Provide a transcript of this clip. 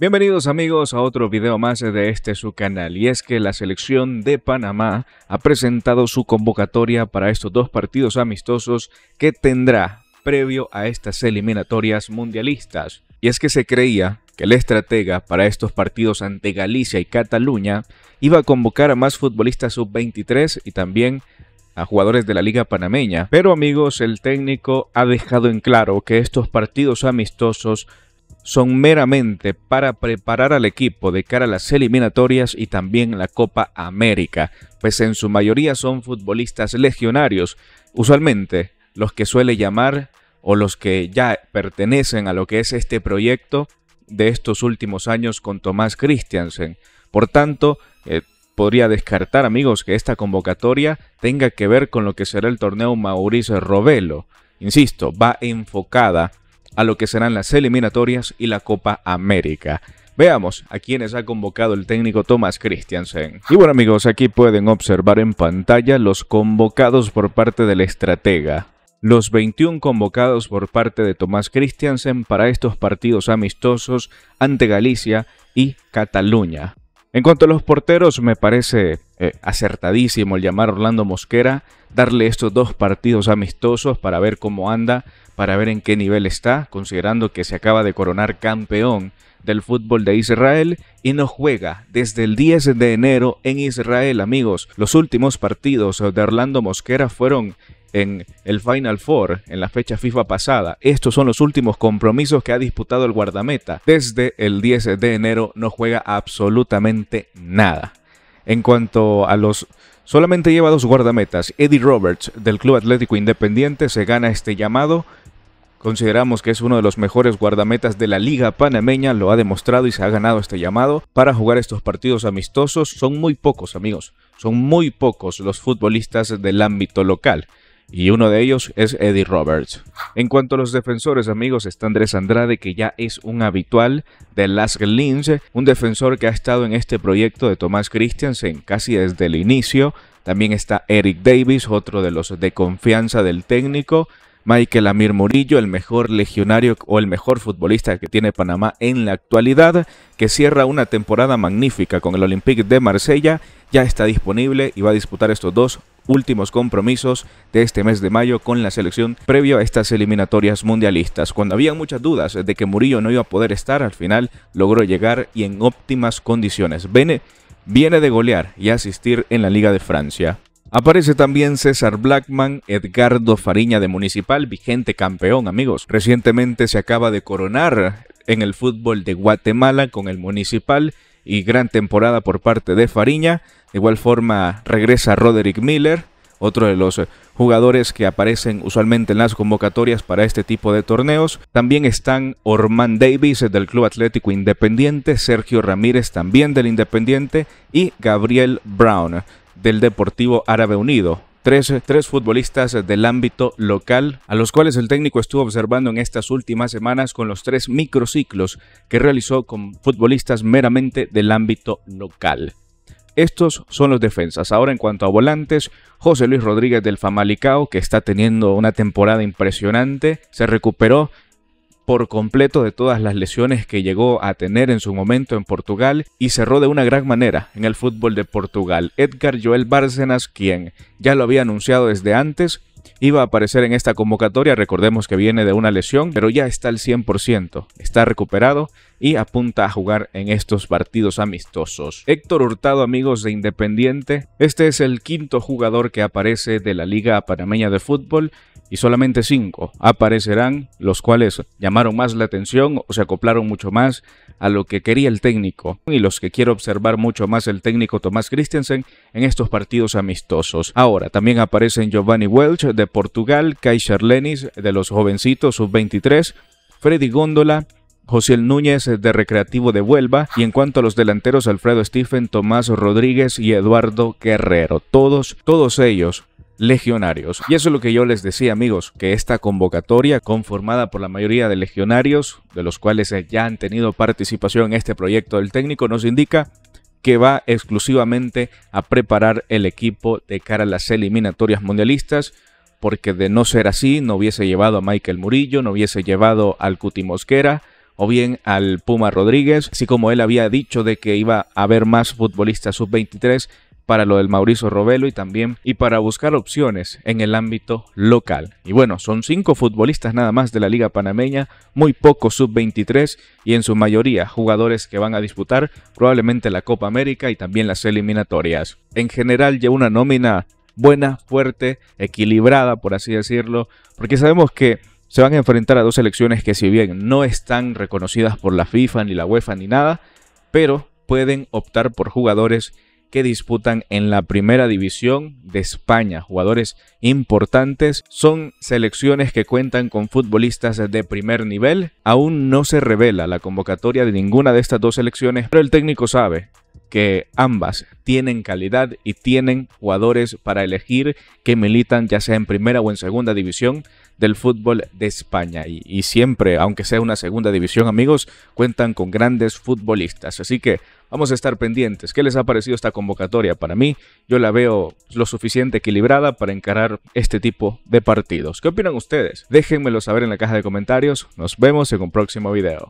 Bienvenidos amigos a otro video más de este su canal y es que la selección de Panamá ha presentado su convocatoria para estos dos partidos amistosos que tendrá previo a estas eliminatorias mundialistas. Y es que se creía que el estratega para estos partidos ante Galicia y Cataluña iba a convocar a más futbolistas sub-23 y también a jugadores de la liga panameña. Pero amigos, el técnico ha dejado en claro que estos partidos amistosos son meramente para preparar al equipo de cara a las eliminatorias y también la Copa América, pues en su mayoría son futbolistas legionarios, usualmente los que suele llamar o los que ya pertenecen a lo que es este proyecto de estos últimos años con Tomás Christiansen. Por tanto, eh, podría descartar, amigos, que esta convocatoria tenga que ver con lo que será el torneo Mauricio Robelo. Insisto, va enfocada a lo que serán las eliminatorias y la Copa América. Veamos a quienes ha convocado el técnico Thomas Christiansen. Y bueno amigos, aquí pueden observar en pantalla los convocados por parte del estratega. Los 21 convocados por parte de Tomás Christiansen para estos partidos amistosos ante Galicia y Cataluña. En cuanto a los porteros, me parece eh, acertadísimo el llamar a Orlando Mosquera, darle estos dos partidos amistosos para ver cómo anda, para ver en qué nivel está, considerando que se acaba de coronar campeón del fútbol de Israel y no juega desde el 10 de enero en Israel, amigos. Los últimos partidos de Orlando Mosquera fueron en el Final Four en la fecha FIFA pasada. Estos son los últimos compromisos que ha disputado el guardameta. Desde el 10 de enero no juega absolutamente nada. En cuanto a los... Solamente lleva dos guardametas. Eddie Roberts del Club Atlético Independiente se gana este llamado. Consideramos que es uno de los mejores guardametas de la liga panameña, lo ha demostrado y se ha ganado este llamado para jugar estos partidos amistosos. Son muy pocos amigos, son muy pocos los futbolistas del ámbito local y uno de ellos es Eddie Roberts. En cuanto a los defensores, amigos, está Andrés Andrade, que ya es un habitual de Las Lins, un defensor que ha estado en este proyecto de Tomás Christiansen casi desde el inicio. También está Eric Davis, otro de los de confianza del técnico. Michael Amir Murillo, el mejor legionario o el mejor futbolista que tiene Panamá en la actualidad, que cierra una temporada magnífica con el Olympique de Marsella, ya está disponible y va a disputar estos dos últimos compromisos de este mes de mayo con la selección previo a estas eliminatorias mundialistas. Cuando había muchas dudas de que Murillo no iba a poder estar, al final logró llegar y en óptimas condiciones. Bene viene de golear y asistir en la Liga de Francia. Aparece también César Blackman, Edgardo Fariña de Municipal, vigente campeón, amigos. Recientemente se acaba de coronar en el fútbol de Guatemala con el Municipal y gran temporada por parte de Fariña. De igual forma regresa Roderick Miller, otro de los eh, jugadores que aparecen usualmente en las convocatorias para este tipo de torneos. También están Orman Davis eh, del Club Atlético Independiente, Sergio Ramírez también del Independiente y Gabriel Brown eh, del Deportivo Árabe Unido, tres, futbolistas del ámbito local, a los cuales el técnico estuvo observando en estas últimas semanas con los tres microciclos que realizó con futbolistas meramente del ámbito local. Estos son los defensas. Ahora en cuanto a volantes, José Luis Rodríguez del Famalicao, que está teniendo una temporada impresionante, se recuperó por completo de todas las lesiones que llegó a tener en su momento en Portugal y cerró de una gran manera en el fútbol de Portugal. Edgar Joel Bárcenas, quien ya lo había anunciado desde antes, iba a aparecer en esta convocatoria, recordemos que viene de una lesión, pero ya está al 100%, está recuperado y apunta a jugar en estos partidos amistosos. Héctor Hurtado, amigos de Independiente, este es el quinto jugador que aparece de la Liga Panameña de Fútbol y solamente cinco aparecerán, los cuales llamaron más la atención o se acoplaron mucho más a lo que quería el técnico y los que quiero observar mucho más el técnico Tomás Christensen en estos partidos amistosos. Ahora también aparecen Giovanni Welch de Portugal, Kai Lenis de los jovencitos sub-23, Freddy Góndola, José Núñez de Recreativo de Huelva y en cuanto a los delanteros Alfredo Stephen, Tomás Rodríguez y Eduardo Guerrero. Todos, todos ellos legionarios. Y eso es lo que yo les decía, amigos, que esta convocatoria conformada por la mayoría de legionarios, de los cuales ya han tenido participación en este proyecto del técnico, nos indica que va exclusivamente a preparar el equipo de cara a las eliminatorias mundialistas, porque de no ser así, no hubiese llevado a Michael Murillo, no hubiese llevado al Cuti Mosquera, o bien al Puma Rodríguez, así como él había dicho de que iba a haber más futbolistas sub-23 para lo del Mauricio Robelo y también y para buscar opciones en el ámbito local. Y bueno, son cinco futbolistas nada más de la Liga Panameña, muy pocos sub-23 y en su mayoría jugadores que van a disputar probablemente la Copa América y también las eliminatorias. En general ya una nómina buena, fuerte, equilibrada, por así decirlo, porque sabemos que se van a enfrentar a dos selecciones que si bien no están reconocidas por la FIFA ni la UEFA ni nada, pero pueden optar por jugadores que disputan en la primera división de España. Jugadores importantes son selecciones que cuentan con futbolistas de primer nivel. Aún no se revela la convocatoria de ninguna de estas dos selecciones, pero el técnico sabe que ambas tienen calidad y tienen jugadores para elegir que militan ya sea en primera o en segunda división del fútbol de España. Y, siempre, aunque sea una segunda división, amigos, cuentan con grandes futbolistas. Así que Vamos a estar pendientes. ¿Qué les ha parecido esta convocatoria? Para mí, yo la veo lo suficiente equilibrada para encarar este tipo de partidos. ¿Qué opinan ustedes? Déjenmelo saber en la caja de comentarios. Nos vemos en un próximo video.